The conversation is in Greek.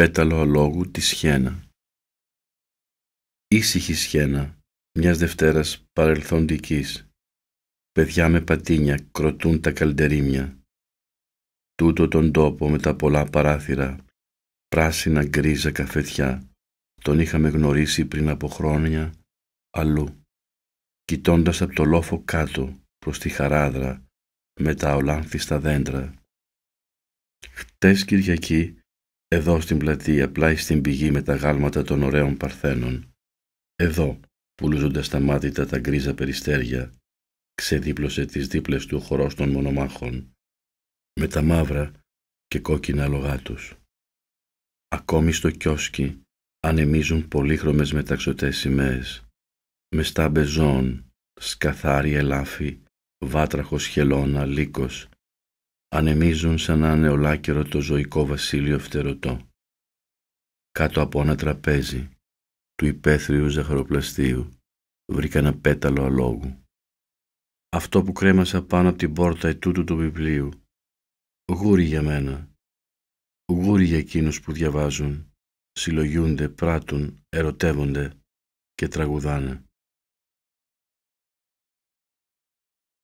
πέταλο αλόγου τη σχένα. Ήσυχη σχένα μιας Δευτέρας παρελθοντικής. Παιδιά με πατίνια κροτούν τα καλντερίμια. Τούτο τον τόπο με τα πολλά παράθυρα, πράσινα γκρίζα καφετιά, τον είχαμε γνωρίσει πριν από χρόνια αλλού, κοιτώντας από το λόφο κάτω προς τη χαράδρα με τα ολάνθιστα δέντρα. Χτες Κυριακή εδώ στην πλατεία, πλάι στην πηγή με τα γάλματα των ωραίων παρθένων, εδώ, πουλούζοντας τα μάτια τα γκρίζα περιστέρια, ξεδίπλωσε τις δίπλες του χορός των μονομάχων, με τα μαύρα και κόκκινα λογά τους. Ακόμη στο κιόσκι ανεμίζουν πολύχρωμες μεταξωτές σημαίες, με στάμπες ζώων, σκαθάρι ελάφι, βάτραχος χελώνα, λύκος, ανεμίζουν σαν να ολάκερο το ζωικό βασίλειο φτερωτό. Κάτω από ένα τραπέζι του υπαίθριου ζαχαροπλαστείου βρήκα ένα πέταλο αλόγου. Αυτό που κρέμασα πάνω από την πόρτα ετούτου του βιβλίου. Γούρι για μένα. Γούρι για εκείνους που διαβάζουν, συλλογιούνται, πράττουν, ερωτεύονται και τραγουδάνε.